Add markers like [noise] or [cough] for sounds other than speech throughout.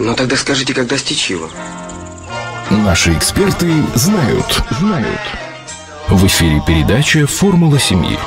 Но ну, тогда скажите, как достичь его? Наши эксперты знают, знают. В эфире передача «Формула семьи».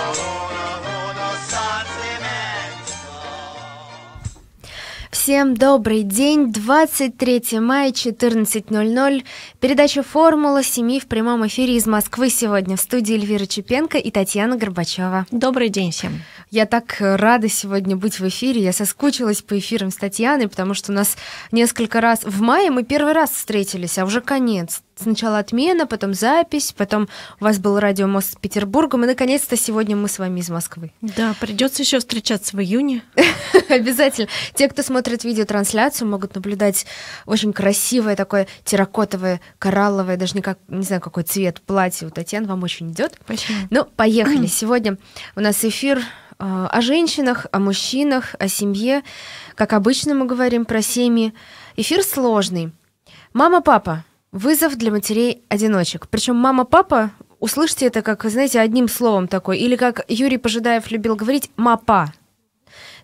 Всем добрый день, 23 мая, 14.00, передача «Формула 7» в прямом эфире из Москвы сегодня в студии Эльвира Чепенко и Татьяна Горбачева. Добрый день всем. Я так рада сегодня быть в эфире, я соскучилась по эфирам с Татьяной, потому что у нас несколько раз в мае мы первый раз встретились, а уже конец сначала отмена, потом запись, потом у вас был радиомост с Петербургом, и наконец-то сегодня мы с вами из Москвы. Да, придется еще встречаться в июне. [laughs] Обязательно. Те, кто смотрит видеотрансляцию, могут наблюдать очень красивое такое терракотовое, коралловое, даже не, как, не знаю, какой цвет платье у Татьяны вам очень идет. Спасибо. Ну, поехали. [clears throat] Сегодня у нас эфир э, о женщинах, о мужчинах, о семье. Как обычно мы говорим про семьи. Эфир сложный. Мама, папа, Вызов для матерей-одиночек. Причем мама-папа услышьте это как, знаете, одним словом такой, или как Юрий Пожидаев любил говорить «мапа».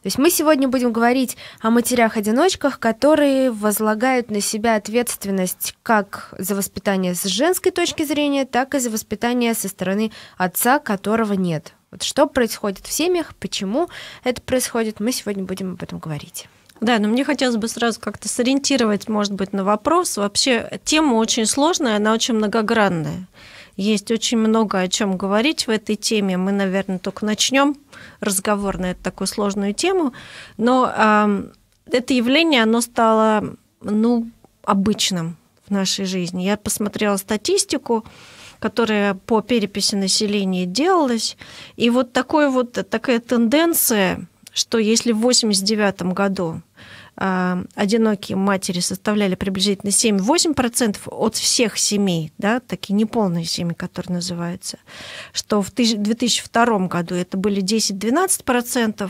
То есть мы сегодня будем говорить о матерях-одиночках, которые возлагают на себя ответственность как за воспитание с женской точки зрения, так и за воспитание со стороны отца, которого нет. Вот что происходит в семьях, почему это происходит, мы сегодня будем об этом говорить. Да, но мне хотелось бы сразу как-то сориентировать, может быть, на вопрос. Вообще тема очень сложная, она очень многогранная. Есть очень много о чем говорить в этой теме. Мы, наверное, только начнем разговор на эту такую сложную тему. Но э, это явление, оно стало, ну, обычным в нашей жизни. Я посмотрела статистику которая по переписи населения делалась. И вот, такой вот такая тенденция что если в 1989 году а, одинокие матери составляли приблизительно 7-8% от всех семей, да, такие неполные семьи, которые называются, что в 2002 году это были 10-12%,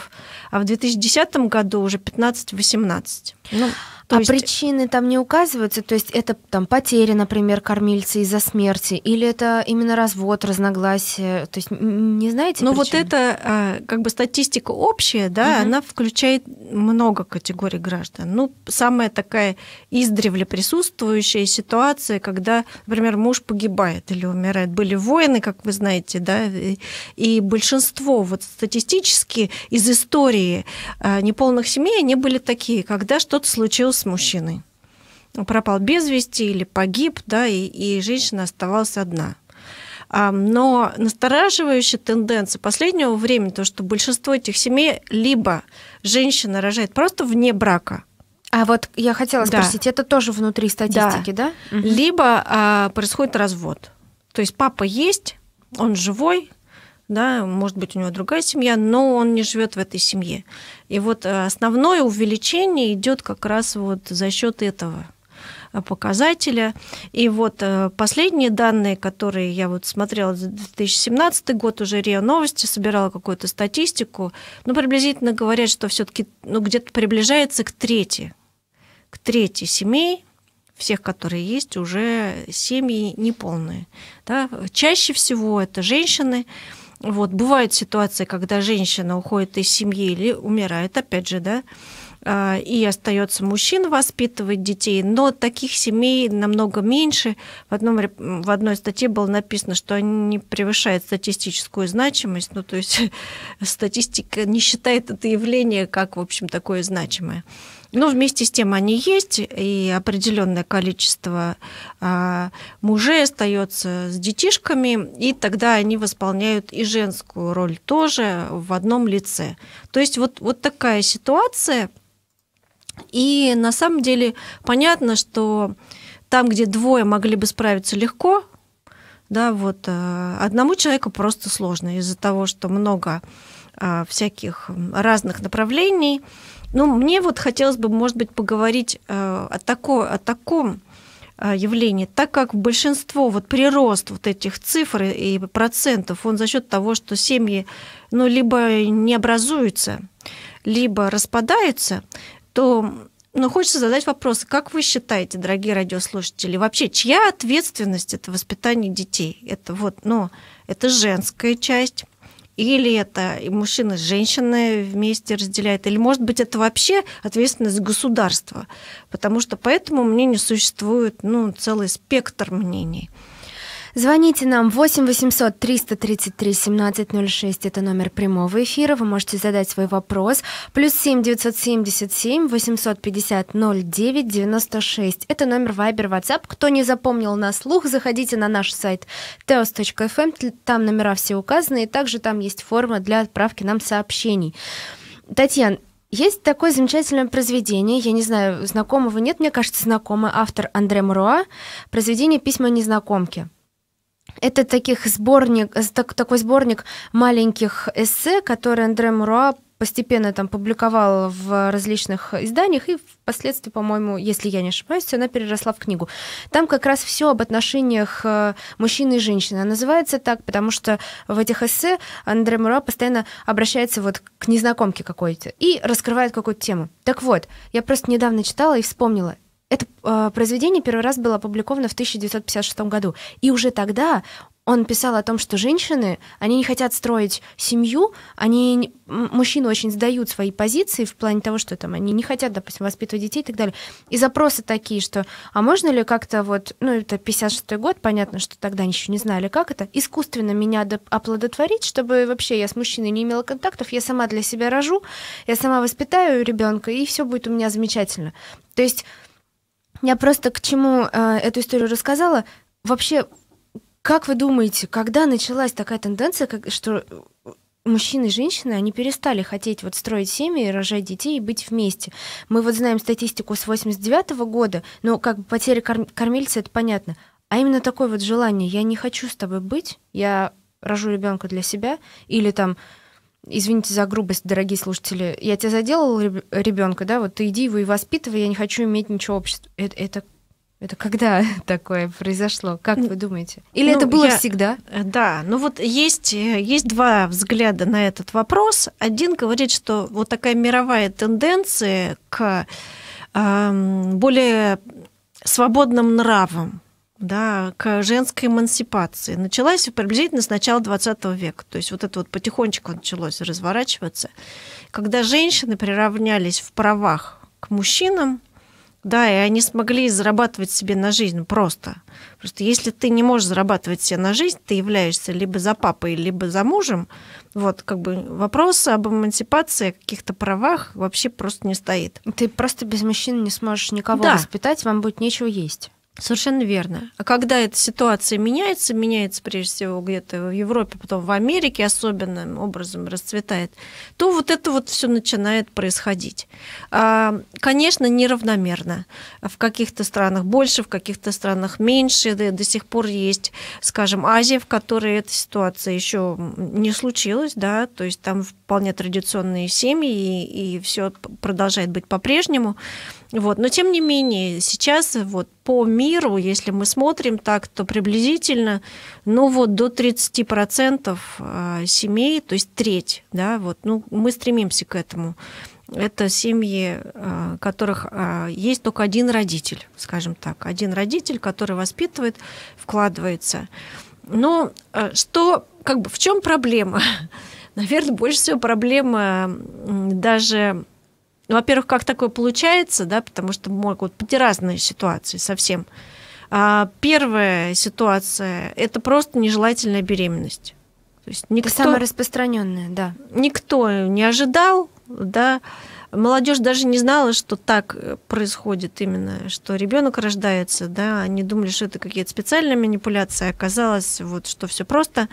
а в 2010 году уже 15-18%. Ну, то а есть... причины там не указываются? То есть это там потери, например, кормильца из-за смерти? Или это именно развод, разногласия, То есть не знаете Ну вот это а, как бы статистика общая, да, угу. она включает много категорий граждан. Ну, самая такая издревле присутствующая ситуация, когда, например, муж погибает или умирает. Были войны, как вы знаете, да, и большинство вот статистически из истории а, неполных семей, они были такие, когда что-то случилось с мужчиной. Пропал без вести или погиб, да, и, и женщина оставалась одна. А, но настораживающая тенденция последнего времени, то, что большинство этих семей либо женщина рожает просто вне брака, а вот я хотела спросить, да. это тоже внутри статистики, да? да? Либо а, происходит развод. То есть папа есть, он живой, да, может быть, у него другая семья, но он не живет в этой семье. И вот э, основное увеличение идет как раз вот за счет этого э, показателя. И вот э, последние данные, которые я вот смотрела за 2017 год, уже РИА Новости собирала какую-то статистику, ну, приблизительно говорят, что все таки ну, где-то приближается к трети, к трети семей, всех, которые есть, уже семьи неполные. Да? Чаще всего это женщины, вот, бывают ситуации, когда женщина уходит из семьи или умирает, опять же, да, а, и остается мужчин воспитывать детей, но таких семей намного меньше. В, одном, в одной статье было написано, что они не превышают статистическую значимость, ну то есть [laughs] статистика не считает это явление как, в общем, такое значимое. Но вместе с тем они есть, и определенное количество а, мужей остается с детишками, и тогда они восполняют и женскую роль тоже в одном лице. То есть вот, вот такая ситуация. И на самом деле понятно, что там, где двое могли бы справиться легко, да, вот э, одному человеку просто сложно из-за того, что много а, всяких разных направлений, ну, мне вот хотелось бы, может быть, поговорить э, о, такой, о таком э, явлении, так как большинство, вот прирост вот этих цифр и процентов, он за счет того, что семьи, ну, либо не образуются, либо распадаются, то ну хочется задать вопрос, как вы считаете, дорогие радиослушатели, вообще, чья ответственность это воспитание детей? Это вот, ну, это женская часть, или это мужчина с женщиной вместе разделяет, или, может быть, это вообще ответственность государства, потому что по этому мнению существует ну, целый спектр мнений. Звоните нам 8 800 333 1706. Это номер прямого эфира. Вы можете задать свой вопрос. Плюс 7 977 850 09 96. Это номер Viber WhatsApp. Кто не запомнил на слух, заходите на наш сайт teos.fm. Эм. Там номера все указаны. И также там есть форма для отправки нам сообщений. Татьяна, есть такое замечательное произведение, я не знаю, знакомого нет, мне кажется, знакомый автор Андре Муруа, произведение «Письма незнакомки». Это таких сборник, так, такой сборник маленьких эссе, которые Андре Муруа постепенно там публиковал в различных изданиях, и впоследствии, по-моему, если я не ошибаюсь, она переросла в книгу. Там как раз все об отношениях э, мужчины и женщины. Она называется так, потому что в этих эссе Андре Мура постоянно обращается вот к незнакомке какой-то и раскрывает какую-то тему. Так вот, я просто недавно читала и вспомнила, это э, произведение первый раз было опубликовано в 1956 году. И уже тогда он писал о том, что женщины, они не хотят строить семью, они, мужчины очень сдают свои позиции в плане того, что там они не хотят, допустим, воспитывать детей и так далее. И запросы такие, что, а можно ли как-то вот, ну, это 56-й год, понятно, что тогда они еще не знали, как это, искусственно меня оплодотворить, чтобы вообще я с мужчиной не имела контактов, я сама для себя рожу, я сама воспитаю ребенка, и все будет у меня замечательно. То есть я просто к чему э, эту историю рассказала. Вообще, как вы думаете, когда началась такая тенденция, как, что э, мужчины и женщины, они перестали хотеть вот строить семьи, рожать детей и быть вместе. Мы вот знаем статистику с 89 -го года, но как бы потеря корм кормильца, это понятно. А именно такое вот желание, я не хочу с тобой быть, я рожу ребенка для себя, или там извините за грубость, дорогие слушатели, я тебя заделал ребенка, да, вот ты иди его и воспитывай, я не хочу иметь ничего общества. Это, это это когда [laughs] такое произошло? Как вы думаете? Или ну, это было я, всегда? Э, да, ну вот есть, э, есть два взгляда на этот вопрос. Один говорит, что вот такая мировая тенденция к э, более свободным нравам, да, к женской эмансипации. Началась приблизительно с начала 20 века. То есть вот это вот потихонечку началось разворачиваться. Когда женщины приравнялись в правах к мужчинам, да, и они смогли зарабатывать себе на жизнь просто. Просто если ты не можешь зарабатывать себе на жизнь, ты являешься либо за папой, либо за мужем, вот как бы вопрос об эмансипации, каких-то правах вообще просто не стоит. Ты просто без мужчин не сможешь никого да. воспитать, вам будет нечего есть. Совершенно верно. А когда эта ситуация меняется, меняется прежде всего где-то в Европе, потом в Америке особенным образом расцветает, то вот это вот все начинает происходить. А, конечно, неравномерно. В каких-то странах больше, в каких-то странах меньше. до сих пор есть, скажем, Азия, в которой эта ситуация еще не случилась, да, то есть там вполне традиционные семьи, и, и все продолжает быть по-прежнему. Вот. Но тем не менее, сейчас вот по миру, если мы смотрим так, то приблизительно ну вот до 30% а, семей, то есть треть, да, вот, ну, мы стремимся к этому. Это семьи, а, которых а, есть только один родитель, скажем так, один родитель, который воспитывает, вкладывается. Но что, как бы, в чем проблема? [laughs] Наверное, больше всего проблема даже ну, во-первых, как такое получается, да, потому что могут быть разные ситуации совсем. А, первая ситуация – это просто нежелательная беременность. То есть никто, это самое распространенное, да. Никто не ожидал, да. Молодежь даже не знала, что так происходит именно, что ребенок рождается, да. Они думали, что это какие-то специальные манипуляции. Оказалось, вот, что все просто.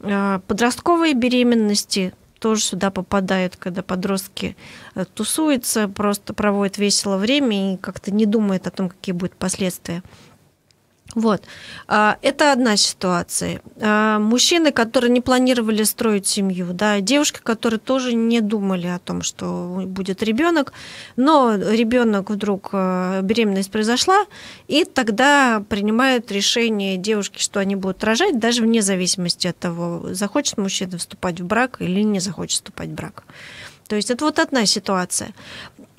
А, подростковые беременности тоже сюда попадают, когда подростки э, тусуются, просто проводят весело время и как-то не думают о том, какие будут последствия. Вот. А, это одна ситуация. А, мужчины, которые не планировали строить семью, да, девушки, которые тоже не думали о том, что будет ребенок, но ребенок вдруг а, беременность произошла, и тогда принимают решение девушки, что они будут рожать, даже вне зависимости от того, захочет мужчина вступать в брак или не захочет вступать в брак. То есть это вот одна ситуация.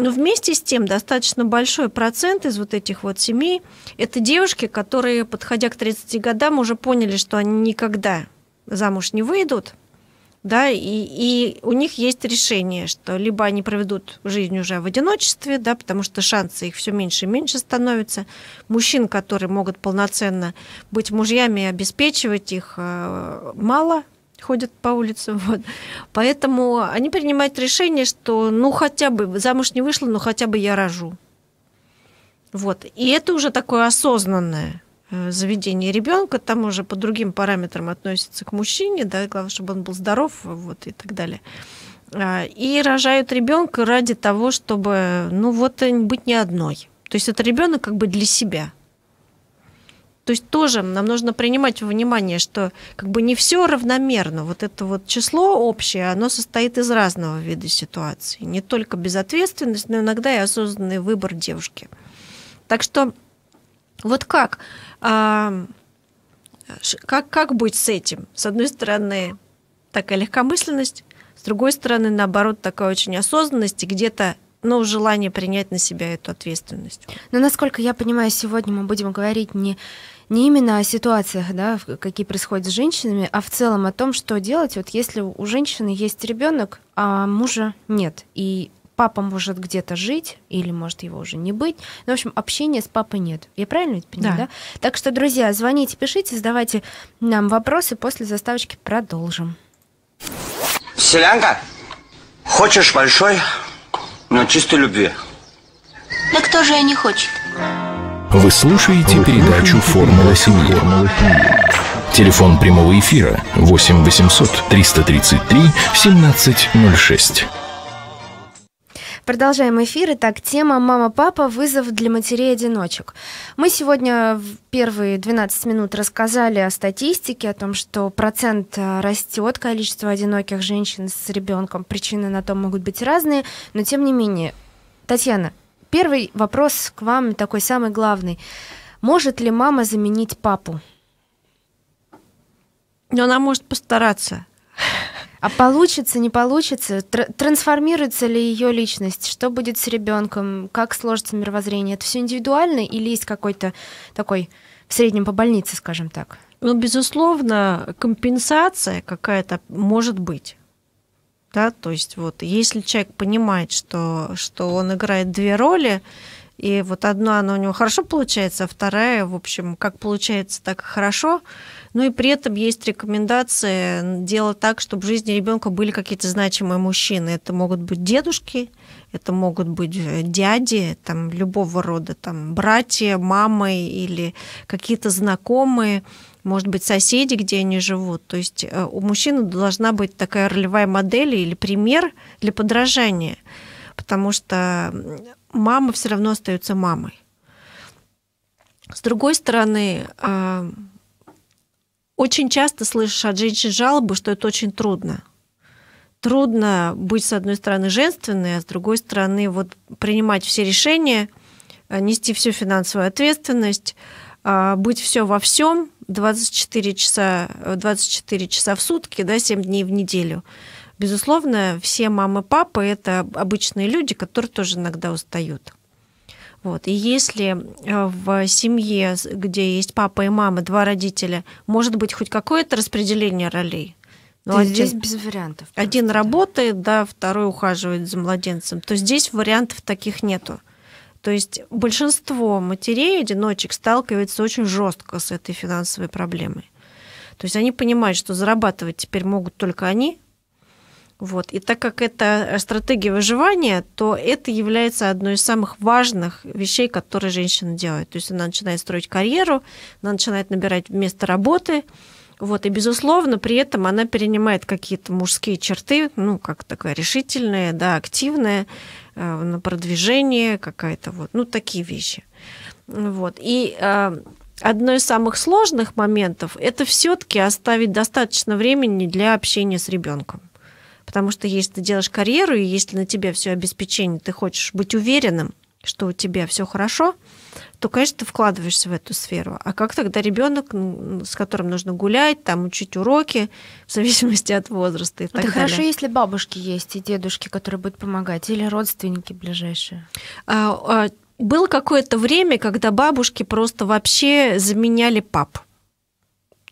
Но вместе с тем достаточно большой процент из вот этих вот семей – это девушки, которые, подходя к 30 годам, уже поняли, что они никогда замуж не выйдут, да, и, и у них есть решение, что либо они проведут жизнь уже в одиночестве, да, потому что шансы их все меньше и меньше становятся. Мужчин, которые могут полноценно быть мужьями и обеспечивать их, э, мало, ходят по улице. [laughs] Вот. Поэтому они принимают решение, что ну хотя бы замуж не вышла, но хотя бы я рожу. Вот. И это уже такое осознанное э, заведение ребенка, там уже по другим параметрам относится к мужчине, да, главное, чтобы он был здоров, вот и так далее. А, и рожают ребенка ради того, чтобы, ну вот, э, быть не одной. То есть это ребенок как бы для себя. То есть тоже нам нужно принимать во внимание, что как бы не все равномерно. Вот это вот число общее, оно состоит из разного вида ситуаций. Не только безответственность, но иногда и осознанный выбор девушки. Так что вот как? А, как, как быть с этим? С одной стороны, такая легкомысленность, с другой стороны, наоборот, такая очень осознанность и где-то ну, желание принять на себя эту ответственность. Но, насколько я понимаю, сегодня мы будем говорить не не именно о ситуациях, да, какие происходят с женщинами, а в целом о том, что делать, вот если у женщины есть ребенок, а мужа нет, и папа может где-то жить, или может его уже не быть. Ну, в общем, общения с папой нет. Я правильно это поняла? да. да? Так что, друзья, звоните, пишите, задавайте нам вопросы, после заставочки продолжим. Селянка, хочешь большой, но чистой любви? Да кто же ее не хочет? Вы слушаете передачу «Формула семьи». Телефон прямого эфира 8 800 333 1706. Продолжаем эфир. Итак, тема «Мама-папа. Вызов для матерей-одиночек». Мы сегодня в первые 12 минут рассказали о статистике, о том, что процент э, растет, количество одиноких женщин с ребенком. Причины на то могут быть разные, но тем не менее. Татьяна, Первый вопрос к вам такой самый главный. Может ли мама заменить папу? Но она может постараться. А получится, не получится? Тр- трансформируется ли ее личность? Что будет с ребенком? Как сложится мировоззрение? Это все индивидуально или есть какой-то такой в среднем по больнице, скажем так? Ну, безусловно, компенсация какая-то может быть. Да, то есть вот если человек понимает, что, что он играет две роли, и вот одна она у него хорошо получается, а вторая, в общем, как получается, так и хорошо. Ну и при этом есть рекомендация делать так, чтобы в жизни ребенка были какие-то значимые мужчины. Это могут быть дедушки, это могут быть э, дяди, там любого рода, там братья, мамы или какие-то знакомые может быть, соседи, где они живут. То есть э, у мужчины должна быть такая ролевая модель или пример для подражания, потому что мама все равно остается мамой. С другой стороны, э, очень часто слышишь от женщин жалобы, что это очень трудно. Трудно быть, с одной стороны, женственной, а с другой стороны, вот, принимать все решения, э, нести всю финансовую ответственность, быть все во всем, 24 часа, 24 э, часа в сутки, да, 7 дней в неделю. Безусловно, все мамы, папы – это обычные люди, которые тоже иногда устают. Вот. И если э, в семье, где есть папа и мама, два родителя, может быть хоть какое-то распределение ролей. Но ну, один, здесь без вариантов. Просто, один работает, да, второй ухаживает за младенцем. То здесь вариантов таких нету. То есть большинство матерей-одиночек сталкивается очень жестко с этой финансовой проблемой. То есть они понимают, что зарабатывать теперь могут только они. Вот. И так как это стратегия выживания, то это является одной из самых важных вещей, которые женщина делает. То есть она начинает строить карьеру, она начинает набирать место работы, вот, и, безусловно, при этом она перенимает какие-то мужские черты, ну, как такая решительная, да, активная, э, на продвижение какая-то, вот, ну, такие вещи. Вот. И э, одно из самых сложных моментов – это все таки оставить достаточно времени для общения с ребенком. Потому что если ты делаешь карьеру, и если на тебя все обеспечение, ты хочешь быть уверенным, что у тебя все хорошо – то, конечно, ты вкладываешься в эту сферу. А как тогда ребенок, ну, с которым нужно гулять, там учить уроки, в зависимости от возраста и ну, так Это далее. хорошо, если бабушки есть и дедушки, которые будут помогать, или родственники ближайшие. А, а, было какое-то время, когда бабушки просто вообще заменяли пап.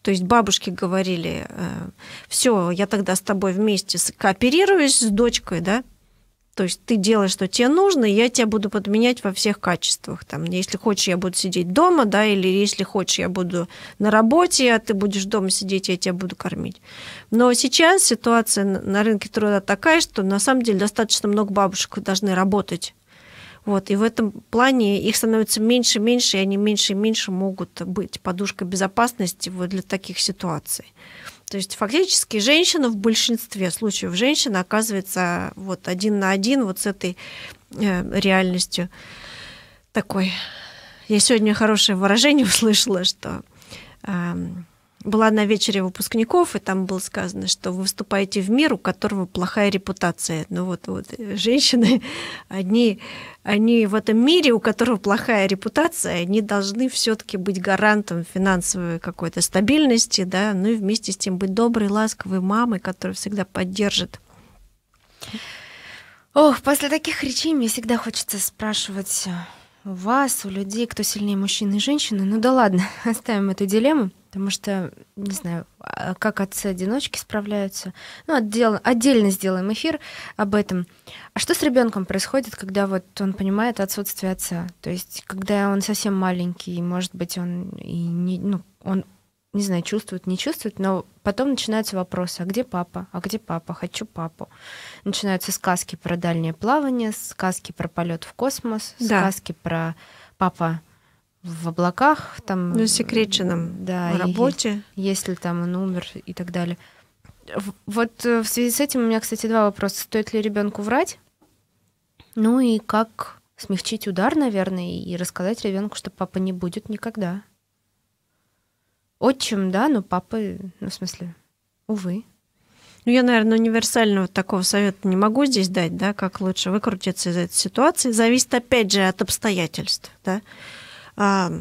То есть бабушки говорили, э, все, я тогда с тобой вместе кооперируюсь с дочкой, да, то есть ты делаешь, что тебе нужно, и я тебя буду подменять во всех качествах. Там, если хочешь, я буду сидеть дома, да, или если хочешь, я буду на работе, а ты будешь дома сидеть, я тебя буду кормить. Но сейчас ситуация на рынке труда такая, что на самом деле достаточно много бабушек должны работать. Вот, и в этом плане их становится меньше и меньше, и они меньше и меньше могут быть подушкой безопасности вот для таких ситуаций. То есть фактически женщина в большинстве случаев, женщина оказывается вот один на один вот с этой э, реальностью такой. Я сегодня хорошее выражение [laughs] услышала, что эм, была на вечере выпускников, и там было сказано, что вы выступаете в мир, у которого плохая репутация. Ну вот, вот женщины, [laughs] они, они в этом мире, у которого плохая репутация, они должны все-таки быть гарантом финансовой какой-то стабильности, да, ну и вместе с тем быть доброй, ласковой мамой, которая всегда поддержит. Ох, после таких речей мне всегда хочется спрашивать у вас, у людей, кто сильнее, мужчины и женщины. Ну да ладно, [laughs] оставим эту дилемму. Потому что, не знаю, а как отцы-одиночки справляются. Ну, отдел, отдельно сделаем эфир об этом. А что с ребенком происходит, когда вот он понимает отсутствие отца? То есть, когда он совсем маленький, может быть, он и не, ну, он не знаю, чувствует, не чувствует, но потом начинаются вопросы, а где папа, а где папа, хочу папу. Начинаются сказки про дальнее плавание, сказки про полет в космос, да. сказки про папа в облаках, там... Ну, секреченном да, в работе. И, если там он умер и так далее. Вот э, в связи с этим у меня, кстати, два вопроса. Стоит ли ребенку врать? Ну и как смягчить удар, наверное, и рассказать ребенку, что папа не будет никогда. Отчим, да, но папы, ну, в смысле, увы. Ну, я, наверное, универсального такого совета не могу здесь дать, да, как лучше выкрутиться из этой ситуации. Зависит, опять же, от обстоятельств, да. А,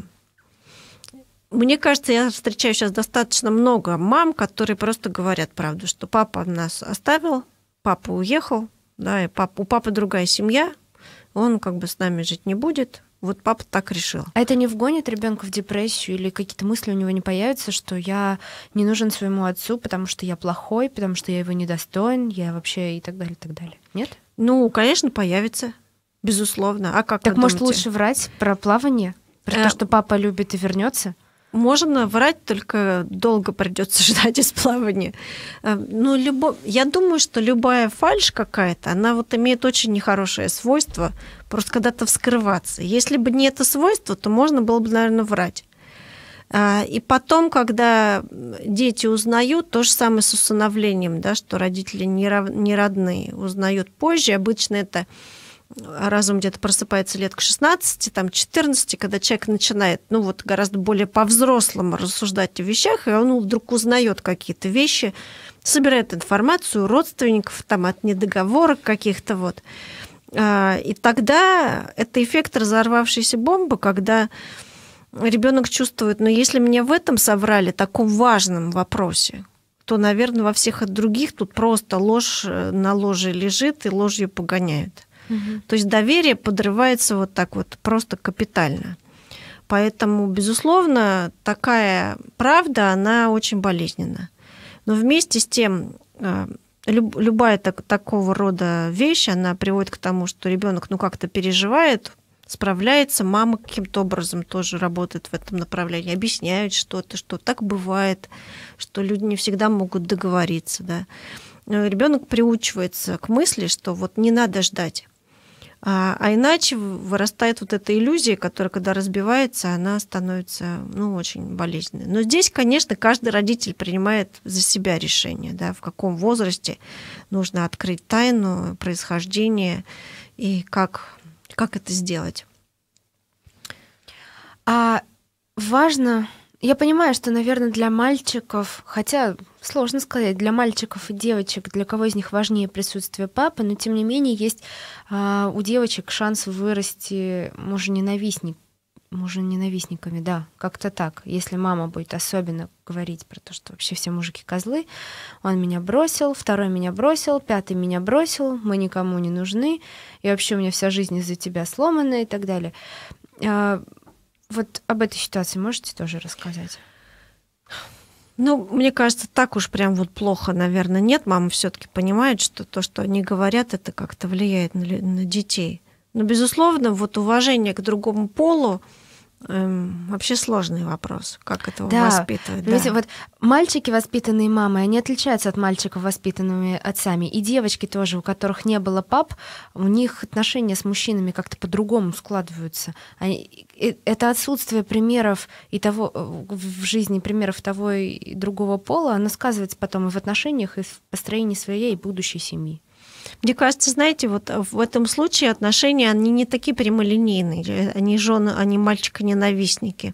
мне кажется, я встречаю сейчас достаточно много мам, которые просто говорят правду, что папа нас оставил, папа уехал, да, и пап, у папы другая семья, он как бы с нами жить не будет. Вот папа так решил. А это не вгонит ребенка в депрессию или какие-то мысли у него не появятся, что я не нужен своему отцу, потому что я плохой, потому что я его недостоин, я вообще и так далее, и так далее. Нет? Ну, конечно, появится. Безусловно. А как? Так может думаете? лучше врать про плавание? Про э, то, что папа любит и вернется? Можно врать, только долго придется [laughs] ждать из плавания. Э, ну, любо... Я думаю, что любая фальш какая-то, она вот имеет очень нехорошее свойство просто когда-то вскрываться. Если бы не это свойство, то можно было бы, наверное, врать. Э, и потом, когда дети узнают, то же самое с усыновлением, да, что родители не родные, узнают позже, обычно это а разум где-то просыпается лет к 16, там 14, когда человек начинает, ну вот гораздо более по-взрослому рассуждать о вещах, и он вдруг узнает какие-то вещи, собирает информацию родственников, там от недоговорок каких-то вот. А, и тогда это эффект разорвавшейся бомбы, когда ребенок чувствует, ну если мне в этом соврали, таком важном вопросе, то, наверное, во всех от других тут просто ложь э, на ложе лежит и ложью погоняют. Угу. То есть доверие подрывается вот так вот просто капитально. Поэтому, безусловно, такая правда, она очень болезненна. Но вместе с тем, э, любая так, такого рода вещь, она приводит к тому, что ребенок ну как-то переживает, справляется, мама каким-то образом тоже работает в этом направлении, объясняет что-то, что так бывает, что люди не всегда могут договориться, да. Э, ребенок приучивается к мысли, что вот не надо ждать. А, а иначе вырастает вот эта иллюзия, которая, когда разбивается, она становится ну, очень болезненной. Но здесь, конечно, каждый родитель принимает за себя решение, да, в каком возрасте нужно открыть тайну, происхождения и как, как это сделать. А важно я понимаю, что, наверное, для мальчиков, хотя сложно сказать, для мальчиков и девочек, для кого из них важнее присутствие папы, но тем не менее есть а, у девочек шанс вырасти мужа-ненавистник, мужа-ненавистниками, да, как-то так. Если мама будет особенно говорить про то, что вообще все мужики козлы, он меня бросил, второй меня бросил, пятый меня бросил, мы никому не нужны, и вообще у меня вся жизнь из-за тебя сломана и так далее а, вот об этой ситуации можете тоже рассказать? Ну, мне кажется, так уж прям вот плохо, наверное, нет. Мама все-таки понимает, что то, что они говорят, это как-то влияет на, на детей. Но, безусловно, вот уважение к другому полу, Эм, вообще сложный вопрос, как это да. воспитывать. Видите, вот мальчики, воспитанные мамой, они отличаются от мальчиков, воспитанными отцами. И девочки тоже, у которых не было пап, у них отношения с мужчинами как-то по-другому складываются. Они, это отсутствие примеров и того э, в жизни примеров того и другого пола, оно сказывается потом и в отношениях, и в построении своей и будущей семьи. Мне кажется, знаете, вот э, в этом случае отношения, они не такие прямолинейные. Э, они жены, они мальчика-ненавистники.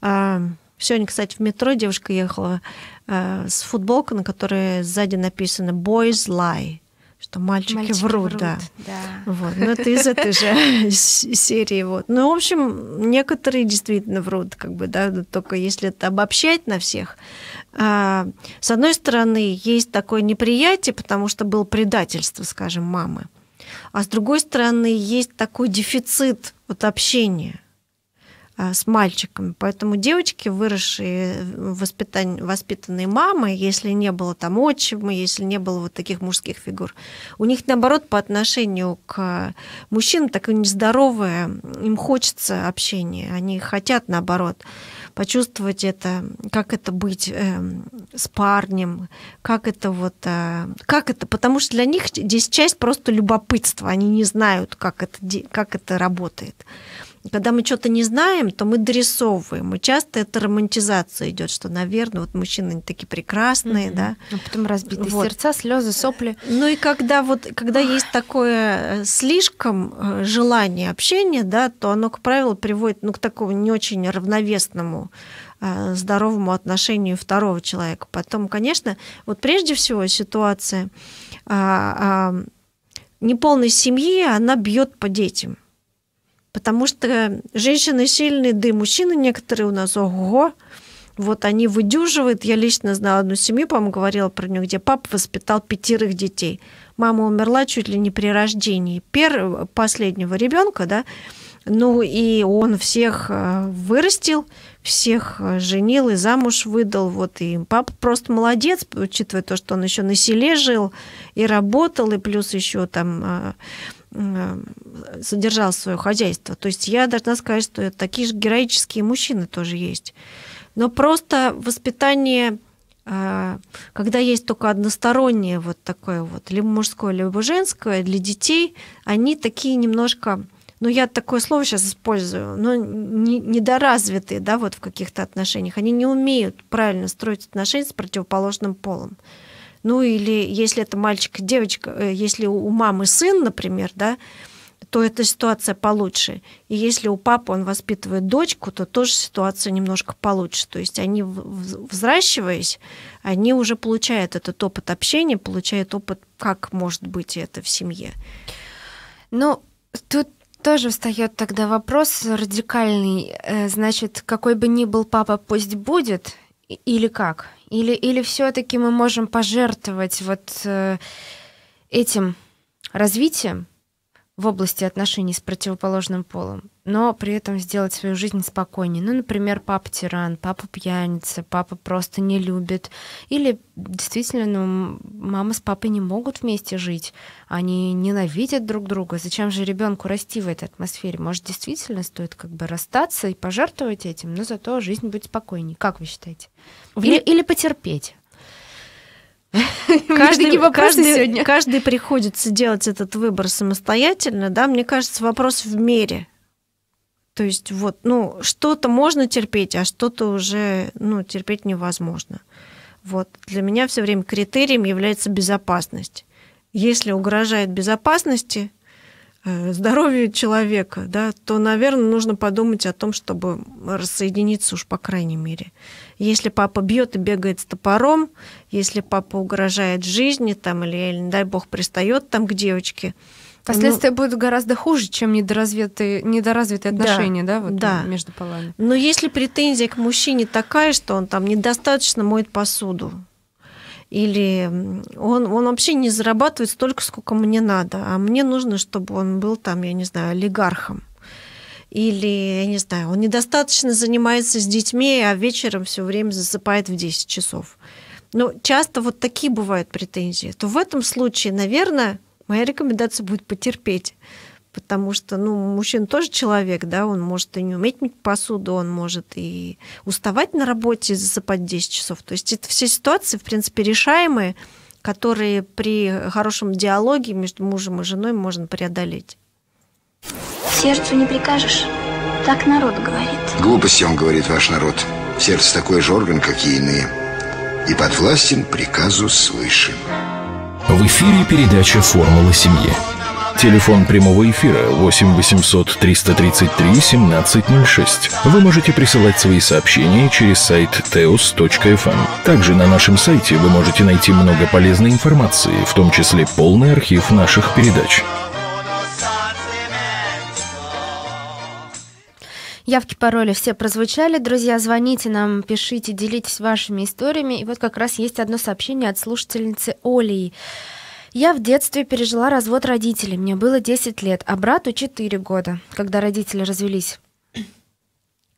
А, сегодня, кстати, в метро девушка ехала а, с футболкой, на которой сзади написано «Boys lie» что мальчики, мальчики врут, врут да. да. Вот. Ну, это из этой же [laughs] серии. Вот. Ну, в общем, некоторые действительно врут, как бы, да, только если это обобщать на всех. А, с одной стороны, есть такое неприятие, потому что было предательство, скажем, мамы. А с другой стороны, есть такой дефицит вот общения а, с мальчиками. Поэтому девочки, выросшие, э, воспитан... воспитанные мамой, если не было там отчима, если не было вот таких мужских фигур, у них, наоборот, по отношению к мужчинам такое нездоровое, им хочется общения, они хотят, наоборот, почувствовать это, как это быть э, с парнем, как это вот, э, как это, потому что для них здесь часть просто любопытства, они не знают, как это, как это работает когда мы что-то не знаем, то мы дорисовываем. И часто это романтизация идет, что, наверное, вот мужчины они такие прекрасные, mm-hmm. да. А потом разбитые вот. сердца, слезы, сопли. Ну и когда вот, когда есть такое э, слишком э, желание общения, да, то оно, как правило, приводит ну, к такому не очень равновесному э, здоровому отношению второго человека. Потом, конечно, вот прежде всего ситуация а, а, неполной семьи, она бьет по детям. Потому что женщины сильные, да и мужчины некоторые у нас, ого, вот они выдюживают. Я лично знала одну семью, по-моему, говорила про нее, где папа воспитал пятерых детей. Мама умерла чуть ли не при рождении первого последнего ребенка, да. Ну и он всех э, вырастил, всех э, женил и замуж выдал. Вот и папа просто молодец, учитывая то, что он еще на селе жил и работал, и плюс еще там э, содержал свое хозяйство. То есть я должна сказать, что такие же героические мужчины тоже есть. Но просто воспитание, а, когда есть только одностороннее вот такое вот, либо мужское, либо женское, для детей, они такие немножко ну, я такое слово сейчас использую, но недоразвитые, да, вот в каких-то отношениях. Они не умеют правильно строить отношения с противоположным полом. Ну или если это мальчик, девочка, э, если у мамы сын, например, да, то эта ситуация получше. И если у папы он воспитывает дочку, то тоже ситуация немножко получше. То есть они, взращиваясь, они уже получают этот опыт общения, получают опыт, как может быть это в семье. Ну, тут тоже встает тогда вопрос радикальный. Э, значит, какой бы ни был папа, пусть будет или как? Или, или все-таки мы можем пожертвовать вот э, этим развитием в области отношений с противоположным полом, но при этом сделать свою жизнь спокойнее. Ну, например, папа тиран, папа пьяница, папа просто не любит. Или действительно, ну, мама с папой не могут вместе жить, они ненавидят друг друга. Зачем же ребенку расти в этой атмосфере? Может, действительно стоит как бы расстаться и пожертвовать этим, но зато жизнь будет спокойнее. Как вы считаете? Или, или потерпеть? [laughs] Каждый, каждый, сегодня. каждый приходится делать этот выбор самостоятельно, да, мне кажется, вопрос в мере. То есть вот, ну, что-то можно терпеть, а что-то уже, ну, терпеть невозможно. Вот. Для меня все время критерием является безопасность. Если угрожает безопасности, Э, здоровью человека, да, то, наверное, нужно подумать о том, чтобы рассоединиться уж по крайней мере. Если папа бьет и бегает с топором, если папа угрожает жизни там, или, не дай бог, пристает там к девочке, Последствия ну, будут гораздо хуже, чем недоразвитые, недоразвитые отношения, да, да, вот, да. между полами. Но если претензия к мужчине такая, что он там недостаточно моет посуду, или он, он вообще не зарабатывает столько, сколько мне надо, а мне нужно, чтобы он был там, я не знаю, олигархом. Или, я не знаю, он недостаточно занимается с детьми, а вечером все время засыпает в 10 часов. Но ну, часто вот такие бывают претензии. То в этом случае, наверное, моя рекомендация будет потерпеть потому что, ну, мужчина тоже человек, да, он может и не уметь мыть посуду, он может и уставать на работе, и засыпать 10 часов. То есть это все ситуации, в принципе, решаемые, которые при хорошем диалоге между мужем и женой можно преодолеть. Сердцу не прикажешь, так народ говорит. Глупости он говорит, ваш народ. Сердце такой же орган, как и иные. И подвластен приказу свыше. В эфире передача «Формула семьи». Телефон прямого эфира 8 800 333 1706. Вы можете присылать свои сообщения через сайт teos.fm. Эм. Также на нашем сайте вы можете найти много полезной информации, в том числе полный архив наших передач. Явки, пароли все прозвучали. Друзья, звоните нам, пишите, делитесь вашими историями. И вот как раз есть одно сообщение от слушательницы Олии. Я в детстве пережила развод родителей. Мне было 10 лет, а брату 4 года, когда родители развелись.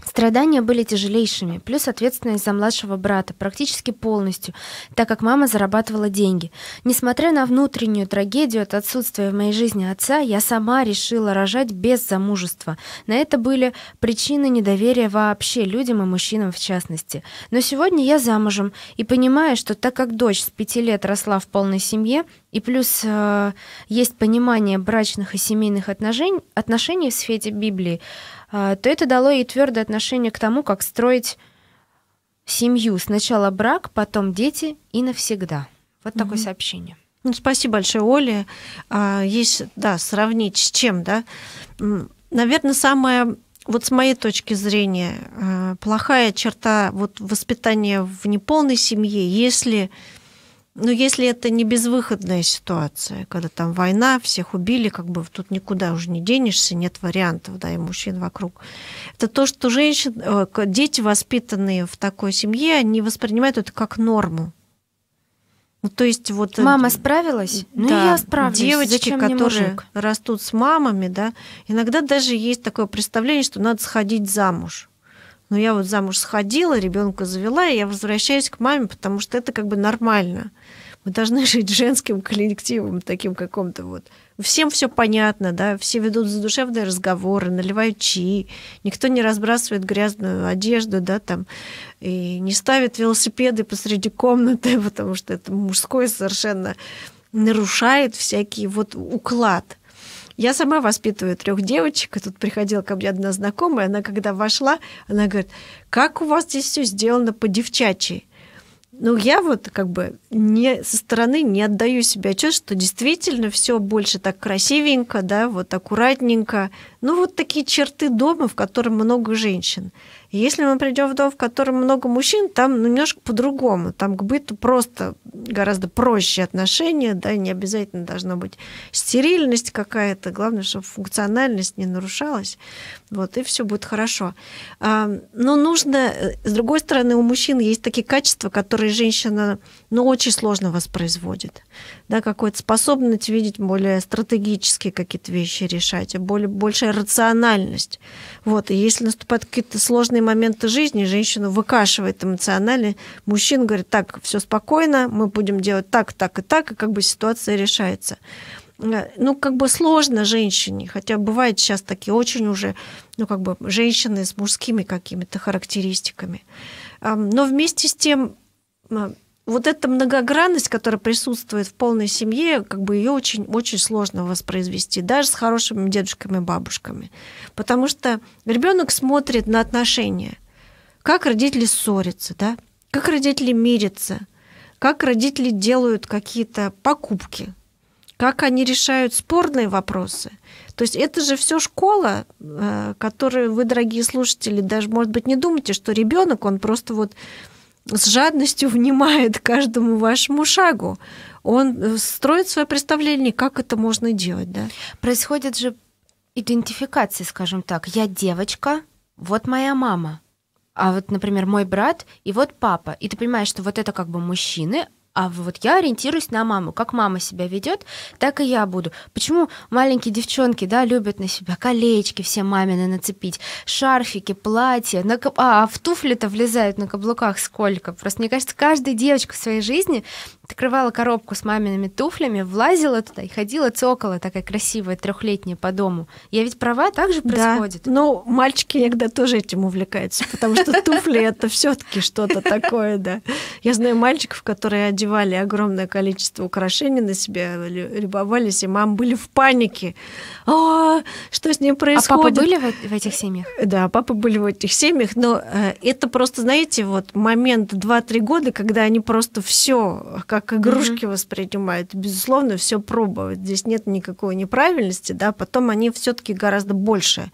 Страдания были тяжелейшими, плюс ответственность за младшего брата практически полностью, так как мама зарабатывала деньги. Несмотря на внутреннюю трагедию от отсутствия в моей жизни отца, я сама решила рожать без замужества. На это были причины недоверия вообще людям и мужчинам в частности. Но сегодня я замужем и понимаю, что так как дочь с пяти лет росла в полной семье, и плюс э, есть понимание брачных и семейных отношений, отношений в свете Библии, э, то это дало ей твердое отношение отношение к тому, как строить семью. Сначала брак, потом дети и навсегда. Вот угу. такое сообщение. Ну, спасибо большое, Оля. А, есть, да, сравнить с чем, да. Наверное, самое, вот с моей точки зрения, а, плохая черта вот воспитания в неполной семье, если но если это не безвыходная ситуация, когда там война, всех убили, как бы тут никуда уже не денешься, нет вариантов, да, и мужчин вокруг. Это то, что женщин, э, дети, воспитанные в такой семье, они воспринимают это как норму. Ну, то есть вот... Э, Мама справилась? Ну, да, я справлюсь. Девочки, Зачем которые растут с мамами, да, иногда даже есть такое представление, что надо сходить замуж но ну, я вот замуж сходила, ребенка завела, и я возвращаюсь к маме, потому что это как бы нормально. Мы должны [laughs] жить женским коллективом, таким каком-то вот. Всем все понятно, да, все ведут задушевные разговоры, наливают чаи, никто не разбрасывает грязную одежду, да, там, и не ставит велосипеды посреди комнаты, [laughs] потому что это мужское совершенно нарушает всякий вот уклад – я сама воспитываю трех девочек, и тут приходила ко мне одна знакомая, она когда вошла, она говорит, как у вас здесь все сделано по девчачьи? Ну, я вот как бы не, со стороны не отдаю себе отчет, что действительно все больше так красивенько, да, вот аккуратненько. Ну, вот такие черты дома, в котором много женщин. Если мы придем в дом, в котором много мужчин, там немножко по-другому. Там к быту просто гораздо проще отношения, да, не обязательно должна быть стерильность какая-то. Главное, чтобы функциональность не нарушалась. Вот, и все будет хорошо. Но нужно, э, с другой стороны, у мужчин есть такие качества, которые женщина но очень сложно воспроизводит. Да, какую то способность видеть более стратегические какие-то вещи решать, а более, большая рациональность. Вот, и если наступают какие-то сложные моменты жизни, женщина выкашивает эмоционально, мужчина говорит, так, все спокойно, мы будем делать так, так и так, и как бы ситуация решается э, ну, как бы сложно женщине, хотя бывают сейчас такие очень уже, ну, как бы женщины с мужскими какими-то характеристиками. Но вместе с тем вот эта многогранность, которая присутствует в полной семье, как бы ее очень, очень сложно воспроизвести, даже с хорошими дедушками и бабушками. Потому что ребенок смотрит на отношения, как родители ссорятся, да? как родители мирятся, как родители делают какие-то покупки, как они решают спорные вопросы. То есть это же все школа, э, которую вы, дорогие слушатели, даже, может быть, не думайте, что ребенок, он просто вот с жадностью внимает каждому вашему шагу. Он э, строит свое представление, как это можно делать. Да? Происходит же идентификация, скажем так. Я девочка, вот моя мама. А вот, например, мой брат и вот папа. И ты понимаешь, что вот это как бы мужчины, а вот я ориентируюсь на маму. Как мама себя ведет, так и я буду. Почему маленькие девчонки, да, любят на себя колечки все мамины нацепить, шарфики, платья, на а, а в туфли-то влезают на каблуках сколько? Просто, мне кажется, каждая девочка в своей жизни открывала коробку с мамиными туфлями, влазила туда и ходила цокала такая красивая, трехлетняя по дому. Я ведь права, так же происходит? Да. Ну, мальчики иногда тоже этим увлекаются, потому что туфли — это все таки что-то такое, да. Я знаю мальчиков, которые одевали огромное количество украшений на себя, любовались, и мамы были в панике. О, «А, что с ним происходит? А папы были в этих семьях? Да, папы были в этих семьях, но э, это просто, знаете, вот момент 2-3 года, когда они просто все как игрушки mm-hmm. воспринимают. Безусловно, все пробовать. Здесь нет никакой неправильности, да, потом они все-таки гораздо больше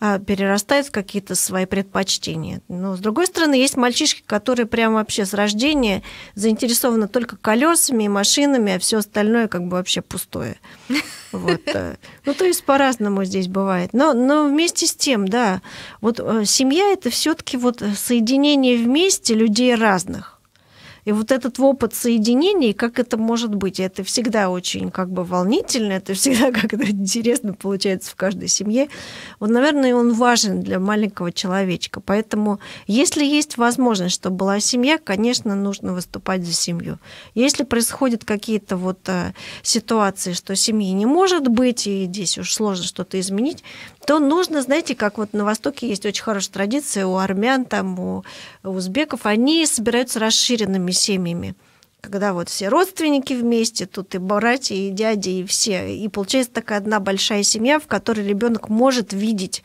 э, перерастают в какие-то свои предпочтения. Но с другой стороны, есть мальчишки, которые прямо вообще с рождения заинтересованы только колесами и машинами, а все остальное как бы вообще пустое. Вот. Э. Ну, то есть по-разному здесь бывает. Но, но вместе с тем, да, вот э, семья это все-таки вот э, соединение вместе людей разных. И вот этот опыт соединений, как это может быть, это всегда очень как бы волнительно, это всегда [laughs] как-то интересно получается в каждой семье. Вот, наверное, он важен для маленького человечка. Поэтому, если есть возможность, чтобы была семья, конечно, нужно выступать за семью. Если происходят какие-то вот э, ситуации, что семьи не может быть, и здесь уж сложно что-то изменить, то нужно, знаете, как вот на Востоке есть очень хорошая традиция у армян, там, у узбеков, они собираются расширенными семьями. Когда вот все родственники вместе, тут и братья, и дяди, и все. И получается такая одна большая семья, в которой ребенок может видеть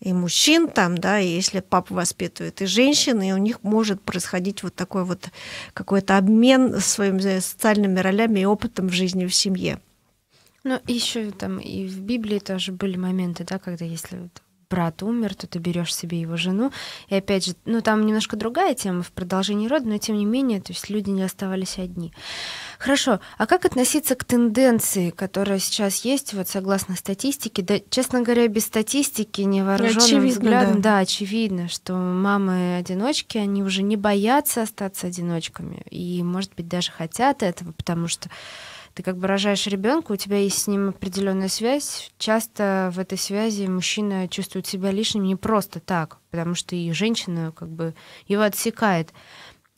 и мужчин там, да, и если папа воспитывает и женщины, и у них может происходить вот такой вот какой-то обмен своими э, социальными ролями и опытом в жизни в семье. Ну, еще там и в Библии тоже были моменты, да, когда если брат умер, то ты берешь себе его жену. И опять же, ну там немножко другая тема в продолжении рода, но тем не менее, то есть люди не оставались одни. Хорошо, а как относиться к тенденции, которая сейчас есть, вот согласно статистике? Да, честно говоря, без статистики, невооруженным взглядом, да. да, очевидно, что мамы-одиночки, они уже не боятся остаться одиночками, и, может быть, даже хотят этого, потому что ты как бы рожаешь ребенка, у тебя есть с ним определенная связь. Часто в этой связи мужчина чувствует себя лишним не просто так, потому что и женщина как бы его отсекает.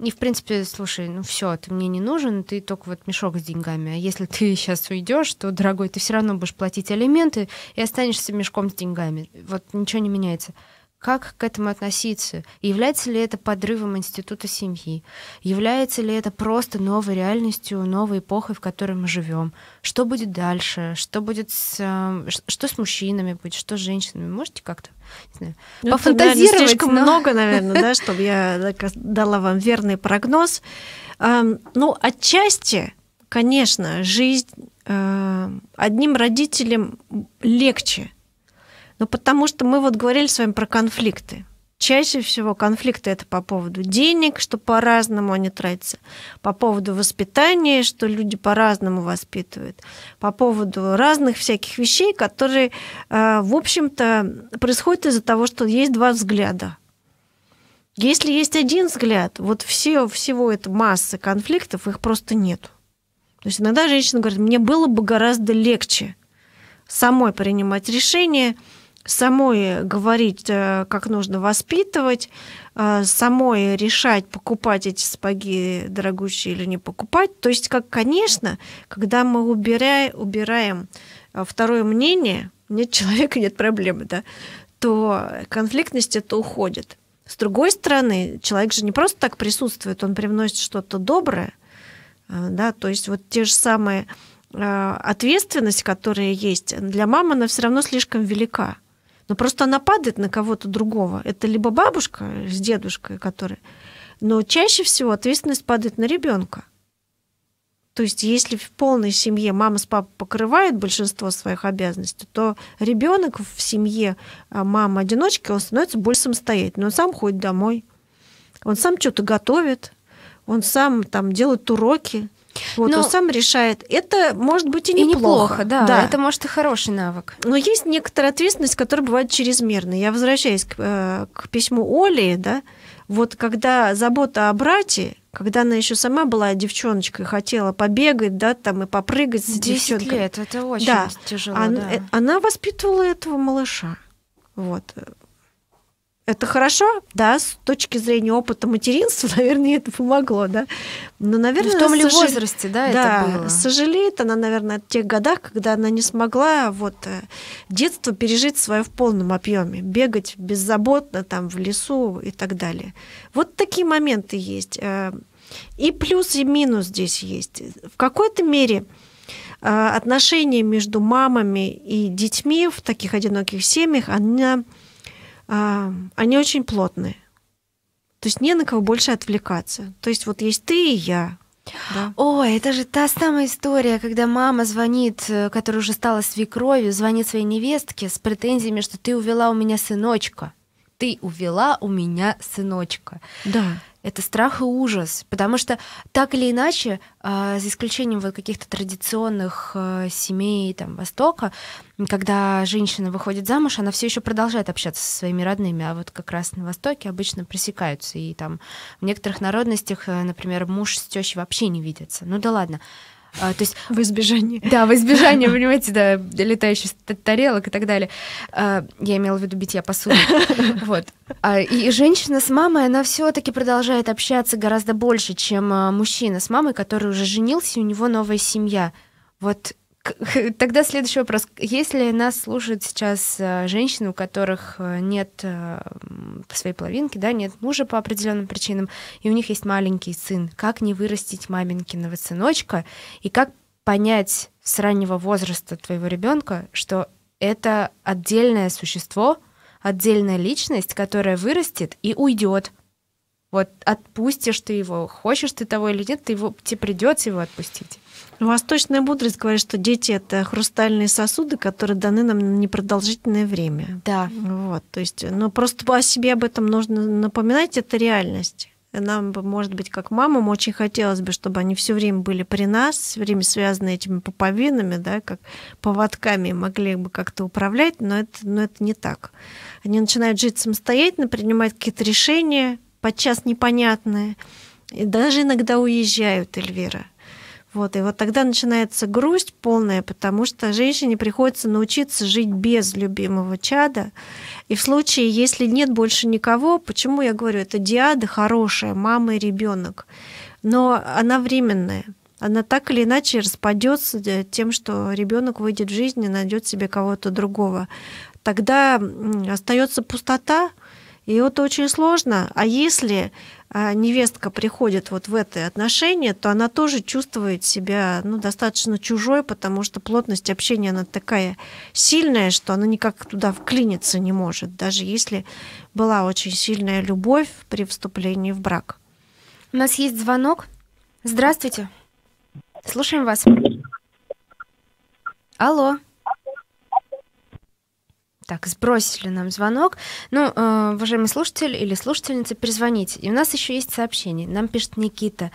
И, в принципе, слушай, ну все, ты мне не нужен, ты только вот мешок с деньгами. А если ты сейчас [laughs] уйдешь, то, дорогой, ты все равно будешь платить алименты и останешься мешком с деньгами. Вот ничего не меняется. Как к этому относиться? Является ли это подрывом института семьи? Является ли это просто новой реальностью, новой эпохой, в которой мы живем? Что будет дальше? Что будет с, э, что с мужчинами будет, что с женщинами? Можете как-то знаю, ну, пофантазировать? слишком но... много, наверное, да, [laughs] чтобы я дала вам верный прогноз. Эм, ну, отчасти, конечно, жизнь э, одним родителям легче – ну, потому что мы вот говорили с вами про конфликты. Чаще всего конфликты это по поводу денег, что по-разному они тратятся, по поводу воспитания, что люди по-разному воспитывают, по поводу разных всяких вещей, которые, э, в общем-то, происходят из-за того, что есть два взгляда. Если есть один взгляд, вот все, всего это массы конфликтов, их просто нет. То есть иногда женщина говорит, мне было бы гораздо легче самой принимать решение – самой говорить, э, как нужно воспитывать, э, самой решать, покупать эти сапоги дорогущие или не покупать. То есть, как, конечно, когда мы убираем, убираем э, второе мнение, нет человека, нет проблемы, да, то конфликтность это уходит. С другой стороны, человек же не просто так присутствует, он привносит что-то доброе, да, то есть вот те же самые ответственность, которая есть для мамы, она все равно слишком велика. Но просто она падает на кого-то другого. Это либо бабушка с дедушкой, которые... Но чаще всего ответственность падает на ребенка. То есть, если в полной семье мама с папой покрывают большинство своих обязанностей, то ребенок в семье а, мамы одиночки он становится более самостоятельным. Он сам ходит домой, он сам что-то готовит, он сам там делает уроки, вот, Но... он сам решает. Это может быть и неплохо. И неплохо, да, да. Это может и хороший навык. Но есть некоторая ответственность, которая бывает чрезмерной. Я возвращаюсь к, э, к письму Оли, да, вот когда забота о брате, когда она еще сама была девчоночкой, хотела побегать, да, там и попрыгать с девчонкой. лет, это очень да. тяжело. Она, да. она воспитывала этого малыша. Вот это хорошо, да, с точки зрения опыта материнства, [laughs] наверное, это помогло, да. Но, наверное, ну, в том ли сожале... возрасте, да, да это было. сожалеет она, наверное, о тех годах, когда она не смогла вот э, детство пережить свое в полном объеме, бегать беззаботно там в лесу и так далее. Вот такие моменты есть. Э, и плюс, и минус здесь есть. В какой-то мере э, отношения между мамами и детьми в таких одиноких семьях, она а, они очень плотные. То есть не на кого больше отвлекаться. То есть вот есть ты и я, да. О, это же та самая история, когда мама звонит, э, которая уже стала свекровью, звонит своей невестке с претензиями, что ты увела у меня сыночка. Ты увела у меня сыночка. Да это страх и ужас, потому что так или иначе, а, за исключением вот каких-то традиционных э, семей там Востока, когда женщина выходит замуж, она все еще продолжает общаться со своими родными, а вот как раз на Востоке обычно пресекаются и там в некоторых народностях, э, например, муж с тещей вообще не видятся. Ну да ладно, а, то есть, в избежание. Да, в избежание, [laughs] понимаете, да, летающих тарелок и так далее. А, я имела в виду битья посуды. [laughs] Вот. А, и женщина с мамой, она все-таки продолжает общаться гораздо больше, чем а, мужчина с мамой, который уже женился, и у него новая семья. Вот Тогда следующий вопрос. Если нас слушают сейчас э, женщины, у которых э, нет э, своей половинки, да, нет мужа по определенным причинам, и у них есть маленький сын, как не вырастить маменькиного сыночка, и как понять с раннего возраста твоего ребенка, что это отдельное существо, отдельная личность, которая вырастет и уйдет. Вот отпустишь ты его, хочешь ты того или нет, ты его, тебе придется его отпустить. Ну, восточная мудрость говорит, что дети это хрустальные сосуды, которые даны нам на непродолжительное время. Да. Вот, то есть, но ну, просто о себе об этом нужно напоминать, это реальность. Нам, может быть, как мамам очень хотелось бы, чтобы они все время были при нас, все время связаны этими пуповинами, да, как поводками, могли бы как-то управлять, но это, но это не так. Они начинают жить самостоятельно, принимать какие-то решения, подчас непонятные, и даже иногда уезжают, Эльвира. Вот, и вот тогда начинается грусть полная, потому что женщине приходится научиться жить без любимого чада. И в случае, если нет больше никого, почему я говорю, это диада хорошая, мама и ребенок, но она временная. Она так или иначе распадется э, тем, что ребенок выйдет в жизнь и найдет себе кого-то другого. Тогда остается пустота, и вот очень сложно. А если а, невестка приходит вот в это отношение, то она тоже чувствует себя ну, достаточно чужой, потому что плотность общения она такая сильная, что она никак туда вклиниться не может, даже если была очень сильная любовь при вступлении в брак. У нас есть звонок. Здравствуйте. Слушаем вас. Алло так сбросили нам звонок. Ну, э, уважаемый слушатель или слушательница, перезвоните. И у нас еще есть сообщение. Нам пишет Никита.